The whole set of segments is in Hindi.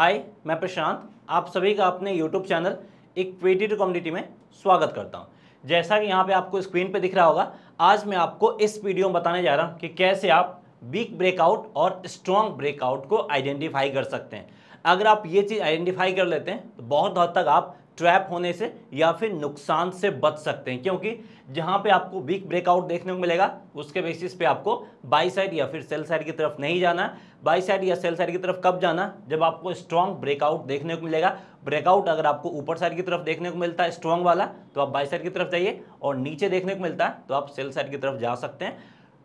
हाय मैं प्रशांत आप सभी का अपने यूट्यूब चैनल एक टू कम्युनिटी में स्वागत करता हूं जैसा कि यहाँ पे आपको स्क्रीन पे दिख रहा होगा आज मैं आपको इस वीडियो में बताने जा रहा हूँ कि कैसे आप वीक ब्रेकआउट और स्ट्रॉन्ग ब्रेकआउट को आइडेंटिफाई कर सकते हैं अगर आप ये चीज़ आइडेंटिफाई कर लेते हैं तो बहुत हद तक आप ट्रैप होने से या फिर नुकसान से बच सकते हैं क्योंकि जहाँ पे आपको वीक ब्रेकआउट देखने को मिलेगा उसके बेसिस पे आपको बाई साइड या फिर सेल साइड की तरफ नहीं जाना है बाई साइड या सेल साइड की तरफ कब जाना जब आपको स्ट्रॉन्ग ब्रेकआउट देखने को मिलेगा ब्रेकआउट अगर आपको ऊपर साइड की तरफ देखने को मिलता है स्ट्रॉन्ग वाला तो आप बाई साइड की तरफ जाइए और नीचे देखने को मिलता है तो आप सेल साइड की तरफ जा सकते हैं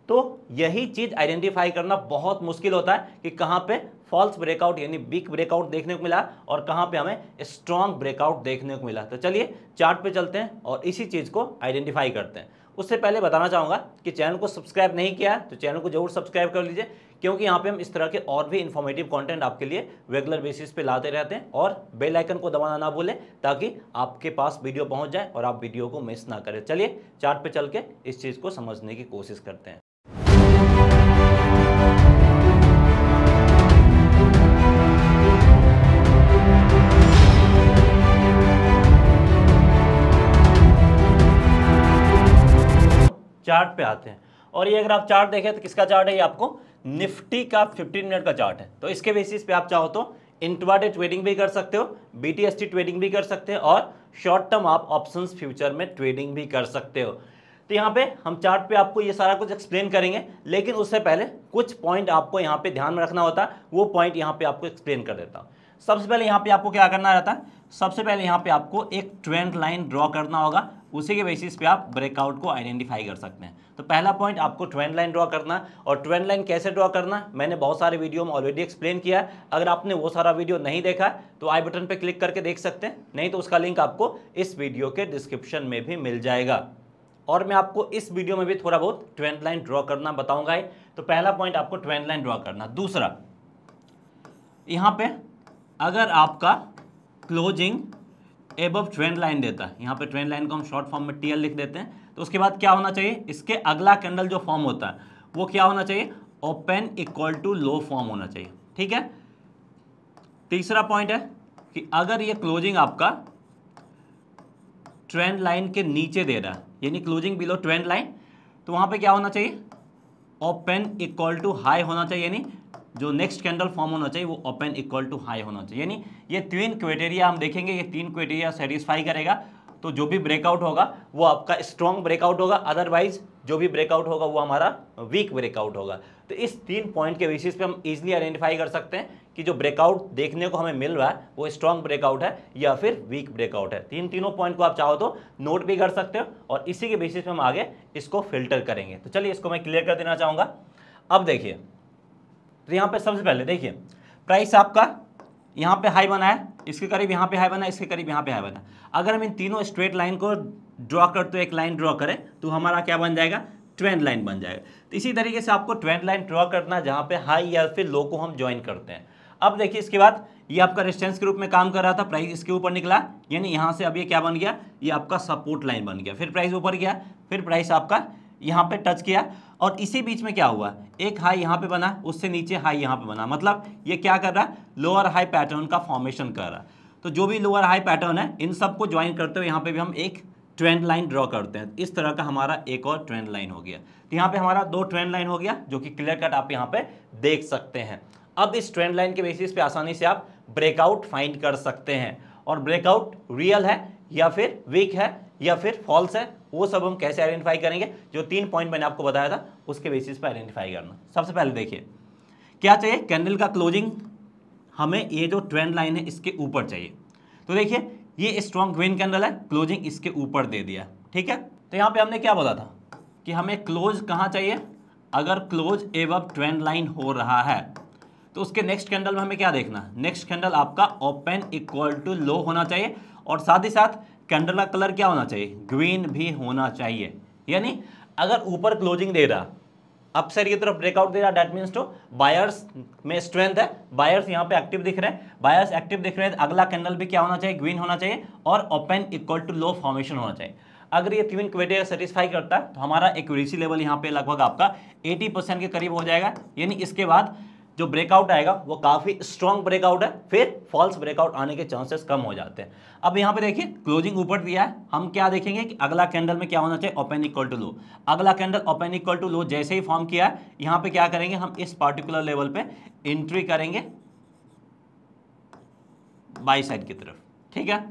तो यही चीज़ आइडेंटिफाई करना बहुत मुश्किल होता है कि कहाँ पे फॉल्स ब्रेकआउट यानी बिग ब्रेकआउट देखने को मिला और कहाँ पे हमें स्ट्रॉन्ग ब्रेकआउट देखने को मिला तो चलिए चार्ट पे चलते हैं और इसी चीज़ को आइडेंटिफाई करते हैं उससे पहले बताना चाहूँगा कि चैनल को सब्सक्राइब नहीं किया है तो चैनल को जरूर सब्सक्राइब कर लीजिए क्योंकि यहाँ पे हम इस तरह के और भी इन्फॉर्मेटिव कंटेंट आपके लिए रेगुलर बेसिस पे लाते रहते हैं और बेल आइकन को दबाना ना भूलें ताकि आपके पास वीडियो पहुँच जाए और आप वीडियो को मिस ना करें चलिए चार्ट पे चल के इस चीज़ को समझने की कोशिश करते हैं चार्ट पे आते हैं और ये अगर आप चार्ट देखें तो किसका चार्ट है ये आपको निफ्टी का 15 मिनट का चार्ट है तो इसके बेसिस पे आप चाहो तो इंटवाडे ट्रेडिंग भी कर सकते हो बीटीएसटी ट्रेडिंग भी कर सकते हो और शॉर्ट टर्म आप ऑप्शंस फ्यूचर में ट्रेडिंग भी कर सकते हो तो यहाँ पे हम चार्ट पे आपको ये सारा कुछ एक्सप्लेन करेंगे लेकिन उससे पहले कुछ पॉइंट आपको यहाँ पे ध्यान में रखना होता है वो पॉइंट यहाँ पे आपको एक्सप्लेन कर देता हूँ सबसे पहले यहाँ पे आपको क्या करना रहता है सबसे पहले यहाँ पे आपको एक ट्रेंड लाइन ड्रॉ करना होगा उसी के बेसिस पे आप ब्रेकआउट को आइडेंटिफाई कर सकते हैं तो पहला पॉइंट आपको ट्रेंड लाइन ड्रॉ करना और ट्रेंड लाइन कैसे ड्रॉ करना मैंने बहुत सारे वीडियो में ऑलरेडी एक्सप्लेन किया है अगर आपने वो सारा वीडियो नहीं देखा तो आई बटन पर क्लिक करके देख सकते हैं नहीं तो उसका लिंक आपको इस वीडियो के डिस्क्रिप्शन में भी मिल जाएगा और मैं आपको इस वीडियो में भी थोड़ा बहुत ट्रेंड लाइन ड्रॉ करना बताऊंगा तो पहला पॉइंट आपको ट्रेंड लाइन ड्रॉ करना दूसरा यहाँ पे अगर आपका क्लोजिंग एबव ट्रेंड लाइन देता है यहाँ पे ट्रेंड लाइन को हम शॉर्ट फॉर्म में टीएल लिख देते हैं तो उसके बाद क्या होना चाहिए इसके अगला कैंडल जो फॉर्म होता है वो क्या होना चाहिए open equal to low form होना चाहिए ठीक है तीसरा पॉइंट है कि अगर ये क्लोजिंग आपका ट्रेंड लाइन के नीचे दे रहा है यानी क्लोजिंग बिलो ट्रेंड लाइन तो वहाँ पर क्या होना चाहिए ओपन इक्वल टू हाई होना चाहिए यानी जो नेक्स्ट कैंडल फॉर्म होना चाहिए वो ओपन इक्वल टू हाई होना चाहिए यानी ये तीन क्राइटेरिया हम देखेंगे ये तीन क्राइटेरिया सेटिस्फाई करेगा तो जो भी ब्रेकआउट होगा वो आपका स्ट्रॉन्ग ब्रेकआउट होगा अदरवाइज जो भी ब्रेकआउट होगा वो हमारा वीक ब्रेकआउट होगा तो इस तीन पॉइंट के बेसिस पे हम इजीली आइडेंटिफाई कर सकते हैं कि जो ब्रेकआउट देखने को हमें मिल रहा है वो स्ट्रॉन्ग ब्रेकआउट है या फिर वीक ब्रेकआउट है तीन तीनों पॉइंट को आप चाहो तो नोट भी कर सकते हो और इसी के बेसिस पे हम आगे इसको फिल्टर करेंगे तो चलिए इसको मैं क्लियर कर देना चाहूँगा अब देखिए तो यहाँ पे सबसे पहले देखिए प्राइस आपका यहाँ पे हाई बना है इसके करीब यहाँ पे हाई बना है इसके करीब यहाँ पे हाई बना है अगर हम इन तीनों स्ट्रेट लाइन को ड्रॉ करते तो एक लाइन ड्रॉ करें तो हमारा क्या बन जाएगा ट्वेंट लाइन बन जाएगा तो इसी तरीके से आपको ट्वेंट लाइन ड्रॉ करना जहाँ पे हाई या फिर लो को हम ज्वाइन करते हैं अब देखिए इसके बाद ये आपका रेजिस्टेंस के रूप में काम कर रहा था प्राइस इसके ऊपर निकला यानी यहाँ से अब ये क्या बन गया ये आपका सपोर्ट लाइन बन गया फिर प्राइस ऊपर गया फिर प्राइस आपका यहाँ पे टच किया और इसी बीच में क्या हुआ एक हाई यहाँ पे बना उससे नीचे हाई यहाँ पे बना मतलब ये क्या कर रहा है लोअर हाई पैटर्न का फॉर्मेशन कर रहा है तो जो भी लोअर हाई पैटर्न है इन सबको ज्वाइन करते हुए यहाँ पे भी हम एक ट्रेंड लाइन ड्रॉ करते हैं इस तरह का हमारा एक और ट्रेंड लाइन हो गया तो यहाँ पे हमारा दो ट्रेंड लाइन हो गया जो कि क्लियर कट आप यहाँ पे देख सकते हैं अब इस ट्रेंड लाइन के बेसिस पे आसानी से आप ब्रेकआउट फाइंड कर सकते हैं और ब्रेकआउट रियल है या फिर वीक है या फिर फॉल्स है वो सब हम कैसे आइडेंटिफाई करेंगे जो तीन पॉइंट मैंने आपको बताया था उसके बेसिस पर आइडेंटिफाई करना सबसे पहले देखिए क्या चाहिए कैंडल का क्लोजिंग हमें ये जो ट्रेंड लाइन है इसके ऊपर चाहिए तो देखिए ये स्ट्रॉन्ग ग्रीन कैंडल है क्लोजिंग इसके ऊपर दे दिया ठीक है तो यहाँ पे हमने क्या बोला था कि हमें क्लोज कहाँ चाहिए अगर क्लोज एव ट्रेंड लाइन हो रहा है तो उसके नेक्स्ट कैंडल में हमें क्या देखना नेक्स्ट कैंडल आपका ओपन इक्वल टू लो होना चाहिए और साथ ही साथ कैंडल का कलर क्या होना चाहिए ग्रीन भी होना चाहिए यानी अगर ऊपर क्लोजिंग दे रहा अपसाइड की तरफ ब्रेकआउट दे रहा डेट मीन्स टू बायर्स में स्ट्रेंथ है बायर्स यहाँ पे एक्टिव दिख रहे हैं बायर्स एक्टिव दिख रहे हैं अगला कैंडल भी क्या होना चाहिए ग्रीन होना चाहिए और open equal to low formation होना चाहिए अगर ये तीन क्वेटेरिया सेटिस्फाई करता है तो हमारा एक्यूरेसी लेवल यहाँ पे लगभग आपका 80 परसेंट के करीब हो जाएगा यानी इसके बाद जो ब्रेकआउट आएगा वो काफ़ी स्ट्रॉन्ग ब्रेकआउट है फिर फॉल्स ब्रेकआउट आने के चांसेस कम हो जाते हैं अब यहाँ पे देखिए क्लोजिंग ऊपर दिया है हम क्या देखेंगे कि अगला कैंडल में क्या होना चाहिए ओपन इक्वल टू लो अगला candle open equal to low जैसे ही फॉर्म किया है यहाँ पे क्या करेंगे हम इस पार्टिकुलर लेवल पे एंट्री करेंगे बाई साइड की तरफ ठीक है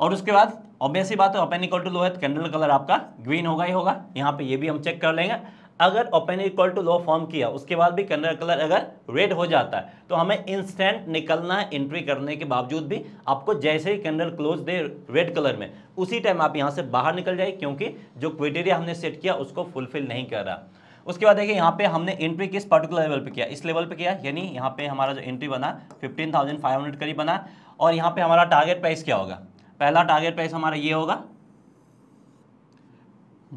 और उसके बाद ऑब्वियसली बात है ओपन इक्वल टू लो है कैंडल तो कलर आपका ग्रीन होगा ही होगा यहाँ पे ये भी हम चेक कर लेंगे अगर open equal to low form किया उसके बाद भी कलर कलर अगर रेड हो जाता है तो हमें इंस्टेंट निकलना है एंट्री करने के बावजूद भी आपको जैसे ही कैंडल क्लोज दे रेड कलर में उसी टाइम आप यहाँ से बाहर निकल जाए क्योंकि जो क्राइटेरिया हमने सेट किया उसको फुलफिल नहीं कर रहा उसके बाद देखिए यहाँ पे हमने एंट्री किस पर्टिकुलर लेवल पे किया इस लेवल पे किया यानी यहाँ पे हमारा जो एंट्री बना 15,500 करीब बना और यहाँ पे हमारा टारगेट प्राइस क्या होगा पहला टारगेट प्राइस हमारा ये होगा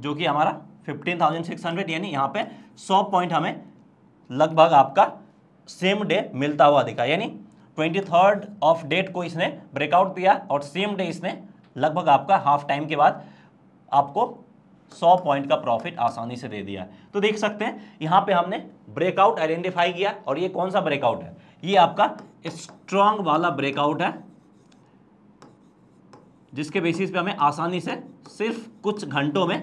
जो कि हमारा 15,600 यानी यहाँ पे 100 पॉइंट हमें लगभग आपका सेम डे मिलता हुआ दिखा यानी ट्वेंटी थर्ड ऑफ डेट को इसने ब्रेकआउट दिया और सेम डे इसने लगभग आपका हाफ टाइम के बाद आपको 100 पॉइंट का प्रॉफिट आसानी से दे दिया तो देख सकते हैं यहाँ पे हमने ब्रेकआउट आइडेंटिफाई किया और ये कौन सा ब्रेकआउट है ये आपका स्ट्रांग वाला ब्रेकआउट है जिसके बेसिस पे हमें आसानी से सिर्फ कुछ घंटों में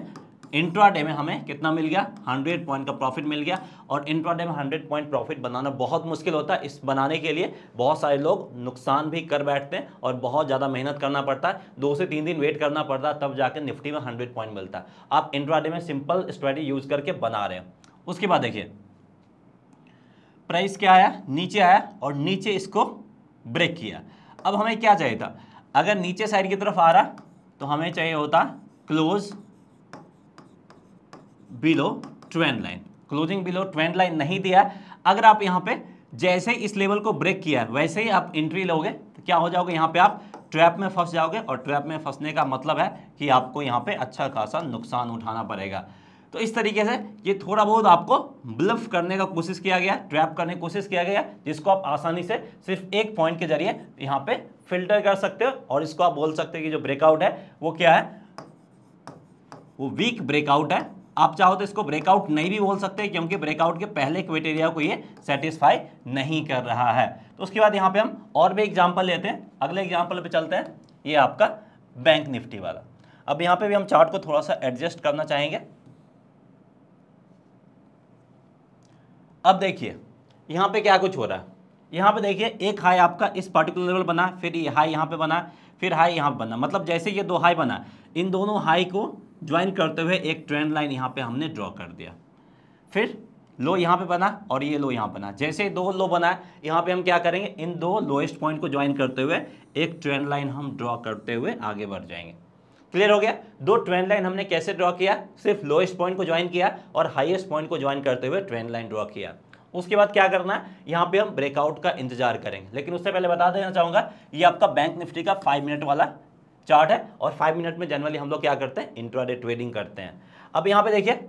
इंट्राडे में हमें कितना मिल गया 100 पॉइंट का प्रॉफिट मिल गया और इंट्राडे में 100 पॉइंट प्रॉफिट बनाना बहुत मुश्किल होता है इस बनाने के लिए बहुत सारे लोग नुकसान भी कर बैठते हैं और बहुत ज़्यादा मेहनत करना पड़ता है दो से तीन दिन वेट करना पड़ता है तब जाकर निफ्टी में हंड्रेड पॉइंट मिलता है आप इंट्राडे में सिंपल स्ट्रेटी यूज़ करके बना रहे हैं उसके बाद देखिए प्राइस क्या आया नीचे आया और नीचे इसको ब्रेक किया अब हमें क्या चाहिए था अगर नीचे साइड की तरफ आ रहा तो हमें चाहिए होता close below trend line closing below trend line नहीं दिया है अगर आप यहां पे जैसे इस लेवल को ब्रेक किया है वैसे ही आप एंट्री लोगे तो क्या हो जाओगे यहां पे आप ट्रैप में फंस जाओगे और ट्रैप में फंसने का मतलब है कि आपको यहां पे अच्छा खासा नुकसान उठाना पड़ेगा तो इस तरीके से ये थोड़ा बहुत आपको ब्लफ करने का कोशिश किया गया ट्रैप करने की कोशिश किया गया जिसको आप आसानी से सिर्फ एक पॉइंट के जरिए यहाँ पे फिल्टर कर सकते हो और इसको आप बोल सकते हो कि जो ब्रेकआउट है वो क्या है वो वीक ब्रेकआउट है आप चाहो तो इसको ब्रेकआउट नहीं भी बोल सकते क्योंकि ब्रेकआउट के पहले क्राइटेरिया को ये सेटिस्फाई नहीं कर रहा है तो उसके बाद यहाँ पे हम और भी एग्जाम्पल लेते हैं अगले एग्जाम्पल पे चलते हैं ये आपका बैंक निफ्टी वाला अब यहाँ पे भी हम चार्ट को थोड़ा सा एडजस्ट करना चाहेंगे अब देखिए यहाँ पे क्या कुछ हो रहा है यहाँ पे देखिए एक हाई आपका इस पर्टिकुलर लेवल बना फिर ये हाई यहाँ पे बना फिर हाई यहाँ बना मतलब जैसे ये दो हाई बना इन दोनों हाई को ज्वाइन करते हुए एक ट्रेंड लाइन यहाँ पे हमने ड्रॉ कर दिया फिर लो यहाँ पे बना और ये लो यहाँ बना जैसे दो लो बना यहाँ पे हम क्या करेंगे इन दो लोएस्ट पॉइंट को ज्वाइन करते हुए एक ट्रेंड लाइन हम ड्रॉ करते हुए आगे बढ़ जाएंगे क्लियर हो गया दो ट्रेंड लाइन हमने कैसे ड्रॉ किया सिर्फ लोएस्ट पॉइंट को ज्वाइन किया और हाईएस्ट पॉइंट को ज्वाइन करते हुए ट्रेंड लाइन ड्रॉ किया उसके बाद क्या करना है यहाँ पे हम ब्रेकआउट का इंतजार करेंगे लेकिन उससे पहले बता देना चाहूँगा ये आपका बैंक निफ्टी का फाइव मिनट वाला चार्ट है और फाइव मिनट में जनरली हम लोग क्या करते हैं इंट्रा ट्रेडिंग करते हैं अब यहाँ पे देखिए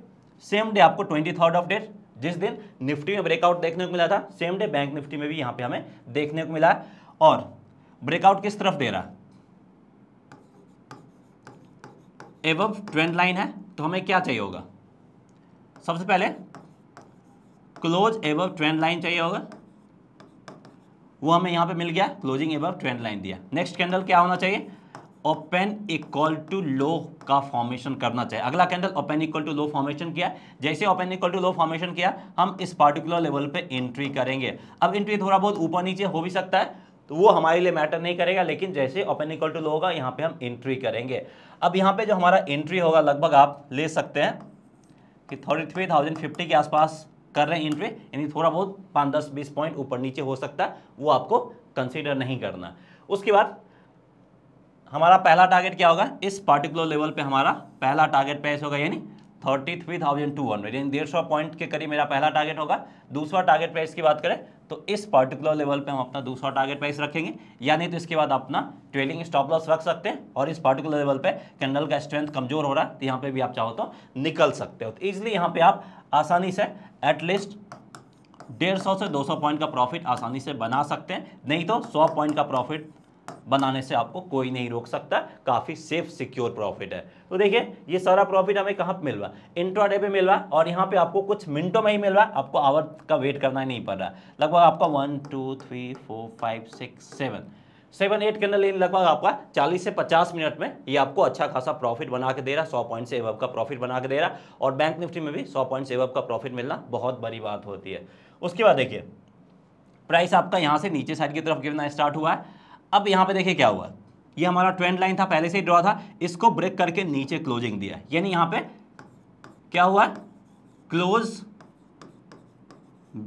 सेम डे आपको ट्वेंटी थर्ड ऑफ डेट जिस दिन निफ्टी में ब्रेकआउट देखने को मिला था सेम डे बैंक निफ्टी में भी यहाँ पे हमें देखने को मिला और ब्रेकआउट किस तरफ दे रहा है एवब ट्रेंड लाइन है तो हमें क्या चाहिए होगा सबसे पहले क्लोज एबव ट्रेंड लाइन चाहिए होगा वो हमें यहाँ पे मिल गया क्लोजिंग एबव ट्रेंड लाइन दिया नेक्स्ट कैंडल क्या होना चाहिए ओपन इक्वल टू लो का फॉर्मेशन करना चाहिए अगला candle open equal to low formation किया जैसे open equal to low formation किया हम इस पार्टिकुलर लेवल पे एंट्री करेंगे अब एंट्री थोड़ा बहुत ऊपर नीचे हो भी सकता है तो वो हमारे लिए मैटर नहीं करेगा लेकिन जैसे ओपन इक्वल टू लो होगा यहाँ पे हम एंट्री करेंगे अब यहाँ पे जो हमारा एंट्री होगा लगभग आप ले सकते हैं कि थर्टी थ्री थाउजेंड फिफ्टी के आसपास कर रहे हैं इन यानी थोड़ा बहुत पाँच दस बीस पॉइंट ऊपर नीचे हो सकता है वो आपको कंसिडर नहीं करना उसके बाद हमारा पहला टारगेट क्या होगा इस पार्टिकुलर लेवल पे हमारा पहला टारगेट पैस होगा यानी thirty three thousand two hundred यानी डेढ़ सौ पॉइंट के करीब मेरा पहला टारगेट होगा दूसरा टारगेट प्राइस की बात करें तो इस पर्टिकुलर लेवल पे हम अपना दूसरा टारगेट प्राइस रखेंगे यानी तो इसके बाद अपना ट्रेलिंग स्टॉप लॉस रख सकते हैं और इस पर्टिकुलर लेवल पे कैंडल का स्ट्रेंथ कमजोर हो रहा है तो यहाँ पे भी आप चाहो तो निकल सकते हो तो ईजिली यहाँ पे आप आसानी से एटलीस्ट डेढ़ सौ से दो सौ पॉइंट का प्रॉफिट आसानी से बना सकते हैं नहीं तो सौ पॉइंट का प्रॉफिट बनाने से आपको कोई नहीं रोक सकता काफ़ी सेफ सिक्योर प्रॉफिट है तो देखिए ये सारा प्रॉफिट हमें कहाँ पे मिल रहा है इंट्राडे पे मिल रहा है और यहाँ पे आपको कुछ मिनटों में ही मिल रहा है आपको आवर का वेट करना ही नहीं पड़ रहा है लगभग आपका one two three four five six seven seven eight candle इन लगभग आपका चालीस से पचास मिनट में ये आपको अच्छा खासा प्रॉफिट बना के दे रहा है सौ पॉइंट से एवब का प्रॉफिट बना के दे रहा और बैंक निफ्टी में भी सौ पॉइंट से एवब का प्रॉफिट मिलना बहुत बड़ी बात होती है उसके बाद देखिए प्राइस आपका यहाँ से नीचे साइड की तरफ गिरना स्टार्ट हुआ है अब यहाँ पे देखिए क्या हुआ ये हमारा ट्रेंड लाइन था पहले से ही ड्रॉ था इसको ब्रेक करके नीचे क्लोजिंग दिया यानी यहाँ पे क्या हुआ क्लोज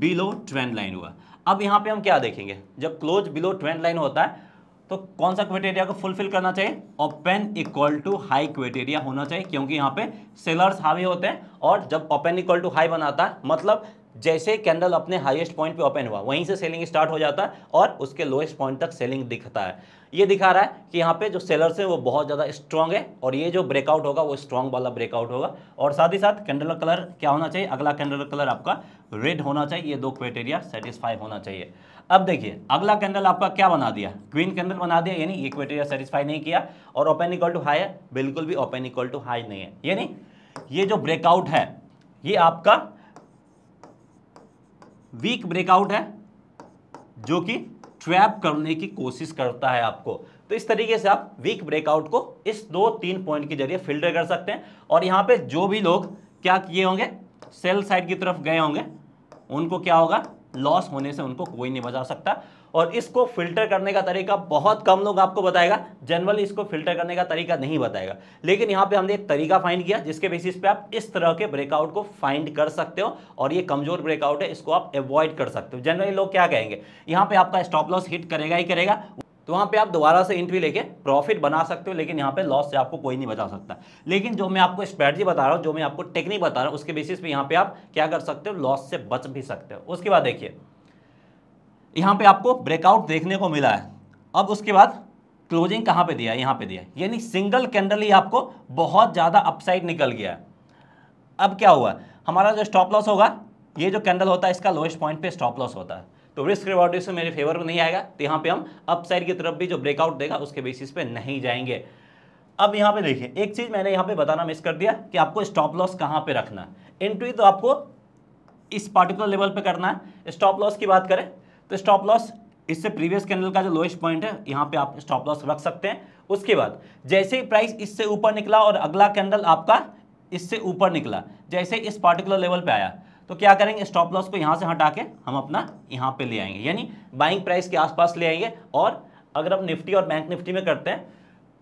बिलो ट्रेंड लाइन हुआ अब यहाँ पे हम क्या देखेंगे जब क्लोज बिलो ट्रेंड लाइन होता है तो कौन सा क्वेटेरिया को फुलफिल करना चाहिए open equal to high criteria होना चाहिए क्योंकि यहाँ पे सेलर्स हावी होते हैं और जब ओपन इक्वल टू हाई बनाता है मतलब जैसे कैंडल अपने हाईएस्ट पॉइंट पे ओपन हुआ वहीं से सेलिंग स्टार्ट हो जाता है और उसके लोएस्ट पॉइंट तक सेलिंग दिखता है ये दिखा रहा है कि यहाँ पे जो सेलर्स हैं वो बहुत ज़्यादा स्ट्रॉन्ग है और ये जो ब्रेकआउट होगा वो स्ट्रॉन्ग वाला ब्रेकआउट होगा और साथ ही साथ कैंडल का कलर क्या होना चाहिए अगला कैंडल का कलर आपका रेड होना चाहिए ये दो क्राइटेरिया सेटिस्फाई होना चाहिए अब देखिए अगला कैंडल आपका क्या बना दिया ग्रीन कैंडल बना दिया यानी ये क्वेटेरिया सेटिस्फाई नहीं किया और ओपन इक्वल टू हाई है बिल्कुल भी ओपन इक्वल टू हाई नहीं है यानी ये जो ब्रेकआउट है ये आपका वीक ब्रेकआउट है जो कि ट्रैप करने की कोशिश करता है आपको तो इस तरीके से आप वीक ब्रेकआउट को इस दो तीन पॉइंट के जरिए फिल्टर कर सकते हैं और यहाँ पे जो भी लोग क्या किए होंगे सेल साइड की तरफ गए होंगे उनको क्या होगा लॉस होने से उनको कोई नहीं बचा सकता और इसको फिल्टर करने का तरीका बहुत कम लोग आपको बताएगा जनरली इसको फिल्टर करने का तरीका नहीं बताएगा लेकिन यहाँ पे हमने एक तरीका फाइंड किया जिसके बेसिस पे आप इस तरह के ब्रेकआउट को फाइंड कर सकते हो और ये कमजोर ब्रेकआउट है इसको आप अवॉइड कर सकते हो जनरली लोग क्या कहेंगे यहाँ पर आपका स्टॉप लॉस हिट करेगा ही करेगा तो वहाँ पे आप दोबारा से इंट्री लेके प्रॉफिट बना सकते हो लेकिन यहाँ पे लॉस से आपको कोई नहीं बचा सकता लेकिन जो मैं आपको स्ट्रैटजी बता रहा हूँ जो मैं आपको टेक्निक बता रहा हूँ उसके बेसिस पे यहाँ पे आप क्या कर सकते हो लॉस से बच भी सकते हो उसके बाद देखिए यहाँ पे आपको ब्रेकआउट देखने को मिला है अब उसके बाद क्लोजिंग कहाँ पे दिया है यहाँ पे दिया है यानी सिंगल कैंडल ही आपको बहुत ज़्यादा अपसाइड निकल गया है अब क्या हुआ हमारा जो स्टॉप लॉस होगा ये जो कैंडल होता है इसका लोएस्ट पॉइंट पे स्टॉप लॉस होता है तो रिस्क रिवॉर्ड रेशियो मेरे फेवर में नहीं आएगा तो यहाँ पर हम अपसाइड की तरफ भी जो ब्रेकआउट देगा उसके बेसिस पर नहीं जाएंगे अब यहाँ पर देखिए एक चीज़ मैंने यहाँ पर बताना मिस कर दिया कि आपको स्टॉप लॉस कहाँ पर रखना एंट्री तो आपको इस पार्टिकुलर लेवल पे करना है स्टॉप लॉस की बात करें तो स्टॉप लॉस इससे प्रीवियस कैंडल का जो लोएस्ट पॉइंट है यहाँ पे आप स्टॉप लॉस रख सकते हैं उसके बाद जैसे ही प्राइस इससे ऊपर निकला और अगला कैंडल आपका इससे ऊपर निकला जैसे इस पार्टिकुलर लेवल पे आया तो क्या करेंगे स्टॉप लॉस को यहाँ से हटा के हम अपना यहाँ पे ले आएंगे यानी बाइंग प्राइस के आसपास ले आएंगे और अगर आप निफ्टी और बैंक निफ्टी में करते हैं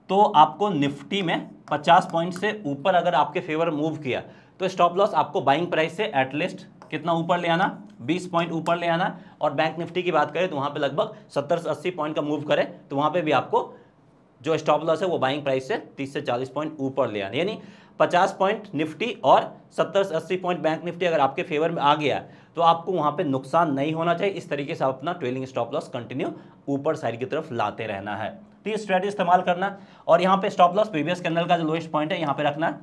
तो आपको निफ्टी में पचास पॉइंट से ऊपर अगर आपके फेवर मूव किया तो स्टॉप लॉस आपको बाइंग प्राइस से एटलीस्ट कितना ऊपर ले आना 20 पॉइंट ऊपर ले आना और बैंक निफ्टी की बात करें तो वहाँ पे लगभग 70 से 80 पॉइंट का मूव करें तो वहाँ पे भी आपको जो स्टॉप लॉस है वो बाइंग प्राइस से 30 से 40 पॉइंट ऊपर ले आना यानी 50 पॉइंट निफ्टी और 70 से 80 पॉइंट बैंक निफ्टी अगर आपके फेवर में आ गया तो आपको वहाँ पर नुकसान नहीं होना चाहिए इस तरीके से आप अपना ट्रेलिंग स्टॉप लॉस कंटिन्यू ऊपर साइड की तरफ लाते रहना है तो ये स्ट्रेटी इस्तेमाल करना और यहाँ पे स्टॉप लॉस प्रीवियस कैंडल का जो लोएस्ट पॉइंट है यहाँ पर रखना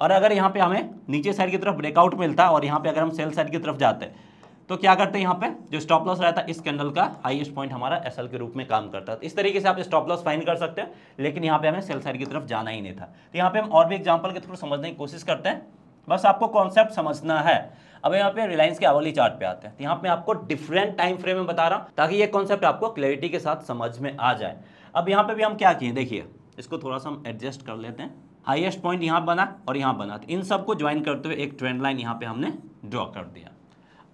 और अगर यहाँ पे हमें नीचे साइड की तरफ ब्रेकआउट मिलता है और यहाँ पे अगर हम सेल साइड की तरफ जाते हैं तो क्या करते हैं यहाँ पे जो स्टॉप लॉस रहता है इस कैंडल का हाईएस्ट पॉइंट हमारा एसएल के रूप में काम करता है तो इस तरीके से आप स्टॉप लॉस फाइन कर सकते हैं लेकिन यहाँ पे हमें सेल साइड की तरफ जाना ही नहीं था तो यहाँ पे हम और भी एग्जाम्पल के थ्रू समझने की कोशिश करते हैं बस आपको कॉन्सेप्ट समझना है अब यहाँ पे रिलायंस के अवली चार्ट पे आते हैं तो यहाँ पे आपको डिफरेंट टाइम फ्रेम में बता रहा हूँ ताकि ये कॉन्सेप्ट आपको क्लैरिटी के साथ समझ में आ जाए अब यहाँ पे भी हम क्या किए देखिए इसको थोड़ा सा हम एडजस्ट कर लेते हैं हाईएस्ट पॉइंट यहाँ बना और यहाँ बना तो इन सबको ज्वाइन करते हुए एक ट्रेंड लाइन यहाँ पे हमने ड्रॉ कर दिया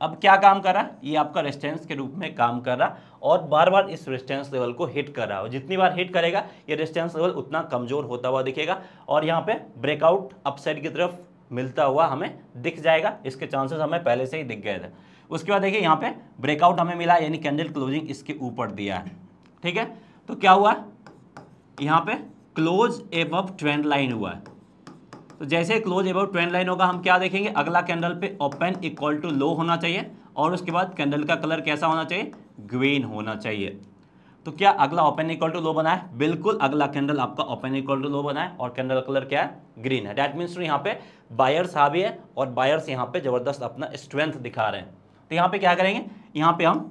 अब क्या काम कर रहा ये आपका रेस्टेंस के रूप में काम कर रहा और बार बार इस रेस्टेंस लेवल को हिट कर रहा है जितनी बार हिट करेगा ये रेस्टेंस लेवल उतना कमजोर होता हुआ दिखेगा और यहाँ पे ब्रेकआउट अपसाइड की तरफ मिलता हुआ हमें दिख जाएगा इसके चांसेस हमें पहले से ही दिख गए थे उसके बाद देखिए यहाँ पे ब्रेकआउट हमें मिला यानी कैंडल क्लोजिंग इसके ऊपर दिया है ठीक है तो क्या हुआ यहाँ पे क्लोज एबव ट्रेंड लाइन हुआ है तो जैसे क्लोज एबव ट्रेंड लाइन होगा हम क्या देखेंगे अगला कैंडल पे ओपन इक्वल टू लो होना चाहिए और उसके बाद कैंडल का कलर कैसा होना चाहिए ग्रीन होना चाहिए तो क्या अगला ओपन इक्वल टू लो बना है बिल्कुल अगला कैंडल आपका ओपन इक्वल टू लो बना है और कैंडल का कलर क्या है ग्रीन है डैट मीन्स तो यहाँ पे बायर्स हावी है और बायर्स यहाँ पे जबरदस्त अपना स्ट्रेंथ दिखा रहे हैं तो यहाँ पे क्या करेंगे यहाँ पे हम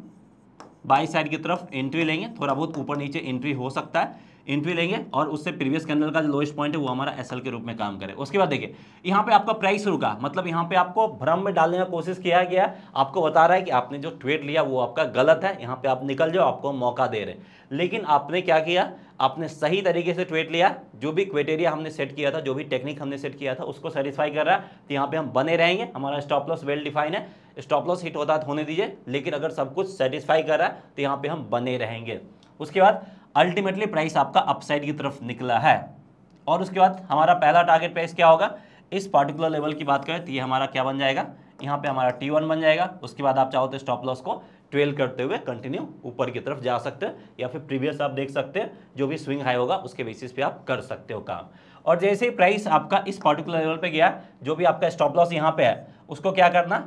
बाई साइड की तरफ एंट्री लेंगे थोड़ा बहुत ऊपर नीचे एंट्री हो सकता है इंट्री लेंगे और उससे प्रीवियस कैंडल का जो लोएस्ट पॉइंट है वो हमारा एसएल के रूप में काम करे उसके बाद देखिए यहाँ पे आपका प्राइस रुका मतलब यहाँ पे आपको भ्रम में डालने का कोशिश किया गया आपको बता रहा है कि आपने जो ट्वेट लिया वो आपका गलत है यहाँ पे आप निकल जाओ आपको मौका दे रहे लेकिन आपने क्या किया आपने सही तरीके से ट्वेट लिया जो भी क्वेटेरिया हमने सेट किया था जो भी टेक्निक हमने सेट किया था उसको सेटिस्फाई कर रहा है तो यहाँ पे हम बने रहेंगे हमारा स्टॉप लॉस वेल डिफाइन है स्टॉप लॉस हिट होता तो होने दीजिए लेकिन अगर सब कुछ सेटिस्फाई कर रहा है तो यहाँ पे हम बने रहेंगे उसके बाद अल्टीमेटली प्राइस आपका अपसाइड की तरफ निकला है और उसके बाद हमारा पहला टारगेट प्राइस क्या होगा इस पार्टिकुलर लेवल की बात करें तो ये हमारा क्या बन जाएगा यहाँ पे हमारा टी वन बन जाएगा उसके बाद आप चाहो तो स्टॉप लॉस को ट्वेल्व करते हुए कंटिन्यू ऊपर की तरफ जा सकते हैं या फिर प्रीवियस आप देख सकते हैं जो भी स्विंग हाई होगा उसके बेसिस पे आप कर सकते हो काम और जैसे ही प्राइस आपका इस पार्टिकुलर लेवल पे गया जो भी आपका स्टॉप लॉस यहाँ पे है उसको क्या करना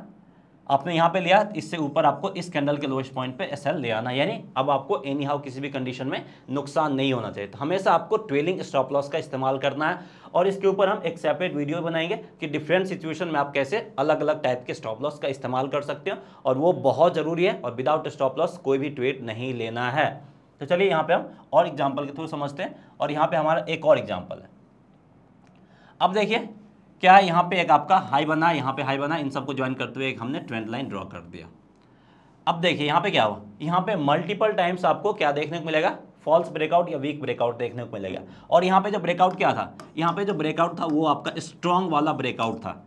आपने यहाँ पे लिया इससे ऊपर आपको इस कैंडल के लोएस्ट पॉइंट पे एस एल ले आना यानी अब आपको एनी हाउ किसी भी कंडीशन में नुकसान नहीं होना चाहिए तो हमेशा आपको ट्रेलिंग स्टॉप लॉस का इस्तेमाल करना है और इसके ऊपर हम एक सेपरेट वीडियो बनाएंगे कि डिफरेंट सिचुएशन में आप कैसे अलग अलग टाइप के स्टॉप लॉस का इस्तेमाल कर सकते हो और वो बहुत ज़रूरी है और विदाउट स्टॉप लॉस कोई भी ट्रेड नहीं लेना है तो चलिए यहाँ पर हम और एग्जाम्पल के थ्रू समझते हैं और यहाँ पर हमारा एक और एग्जाम्पल है अब देखिए क्या है यहाँ पे एक आपका हाई बना यहाँ पे हाई बना इन सबको ज्वाइन करते हुए एक हमने ट्रेंड लाइन ड्रॉ कर दिया अब देखिए यहाँ पे क्या हुआ यहाँ पे मल्टीपल टाइम्स आपको क्या देखने को मिलेगा फॉल्स ब्रेकआउट या वीक ब्रेकआउट देखने को मिलेगा और यहाँ पे जो ब्रेकआउट क्या था यहाँ पे जो ब्रेकआउट था वो आपका स्ट्रॉन्ग वाला ब्रेकआउट था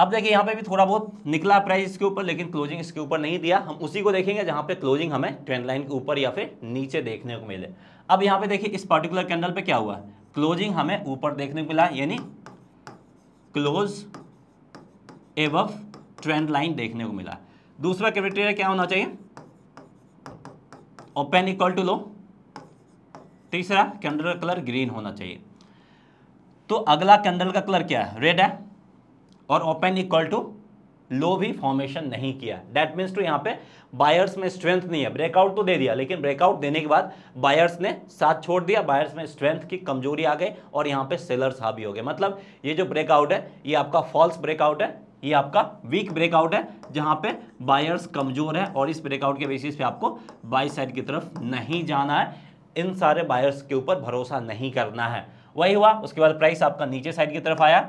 अब देखिए यहाँ पे भी थोड़ा बहुत निकला प्राइस इसके ऊपर लेकिन क्लोजिंग इसके ऊपर नहीं दिया हम उसी को देखेंगे जहाँ पे क्लोजिंग हमें ट्रेंड लाइन के ऊपर या फिर नीचे देखने को मिले अब यहाँ पे देखिए इस पर्टिकुलर कैंडल पे क्या हुआ क्लोजिंग हमें ऊपर देखने को मिला यानी क्लोज एबव ट्रेंड लाइन देखने को मिला दूसरा क्राइटेरिया क्या होना चाहिए ओपन इक्वल टू लो तीसरा कैंडल का कलर ग्रीन होना चाहिए तो अगला कैंडल का कलर क्या है रेड है और ओपन इक्वल टू लो भी फॉर्मेशन नहीं किया दैट मीन्स टू यहाँ पे बायर्स में स्ट्रेंथ नहीं है ब्रेकआउट तो दे दिया लेकिन ब्रेकआउट देने के बाद बायर्स ने साथ छोड़ दिया बायर्स में स्ट्रेंथ की कमजोरी आ गई और यहाँ पे सेलर्स हावी हो गए मतलब ये जो ब्रेकआउट है ये आपका फॉल्स ब्रेकआउट है ये आपका वीक ब्रेकआउट है जहाँ पे बायर्स कमजोर है और इस ब्रेकआउट के बेसिस पे आपको बाई साइड की तरफ नहीं जाना है इन सारे बायर्स के ऊपर भरोसा नहीं करना है वही हुआ उसके बाद प्राइस आपका नीचे साइड की तरफ आया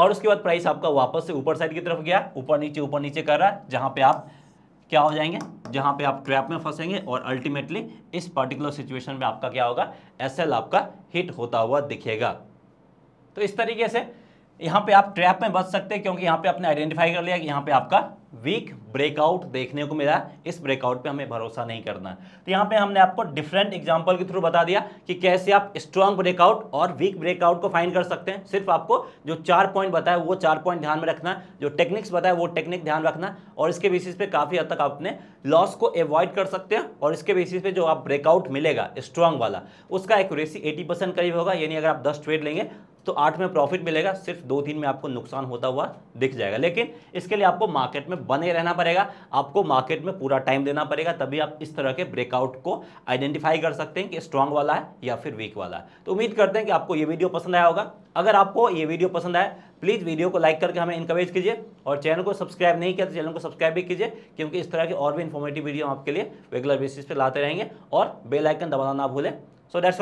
और उसके बाद प्राइस आपका वापस से ऊपर साइड की तरफ गया ऊपर नीचे ऊपर नीचे कर रहा है जहाँ पे आप क्या हो जाएंगे जहाँ पे आप ट्रैप में फंसेंगे और अल्टीमेटली इस पर्टिकुलर सिचुएशन में आपका क्या होगा एस आपका हिट होता हुआ दिखेगा तो इस तरीके से यहाँ पे आप ट्रैप में बच सकते हैं क्योंकि यहाँ पे आपने आइडेंटिफाई कर लिया कि यहाँ पे आपका वीक ब्रेकआउट देखने को मिला इस ब्रेकआउट पे हमें भरोसा नहीं करना तो यहाँ पे हमने आपको डिफरेंट एग्जांपल के थ्रू बता दिया कि कैसे आप स्ट्रांग ब्रेकआउट और वीक ब्रेकआउट को फाइन कर सकते हैं सिर्फ आपको जो चार पॉइंट बताया वो चार पॉइंट ध्यान में रखना जो टेक्निक्स बताए वो टेक्निक ध्यान रखना और इसके बेसिस पे काफ़ी हद तक आप अपने लॉस को एवॉइड कर सकते हैं और इसके बेसिस पे जो आप ब्रेकआउट मिलेगा स्ट्रांग वाला उसका एक्यूरेसी एटी परसेंट करीब होगा यानी अगर आप दस ट्रेड लेंगे तो आठ में प्रॉफिट मिलेगा सिर्फ दो दिन में आपको नुकसान होता हुआ दिख जाएगा लेकिन इसके लिए आपको मार्केट में बने रहना पड़ेगा आपको मार्केट में पूरा टाइम देना पड़ेगा तभी आप इस तरह के ब्रेकआउट को आइडेंटिफाई कर सकते हैं कि स्ट्रांग वाला है या फिर वीक वाला है तो उम्मीद करते हैं कि आपको ये वीडियो पसंद आया होगा अगर आपको ये वीडियो पसंद आए प्लीज़ वीडियो को लाइक करके हमें इनकरेज कीजिए और चैनल को सब्सक्राइब नहीं किया तो चैनल को सब्सक्राइब भी कीजिए क्योंकि इस तरह के और भी इन्फॉर्मेटिव वीडियो हम आपके लिए रेगुलर बेसिस पर लाते रहेंगे और बेलाइकन दबाना ना भूलें सो दैट्स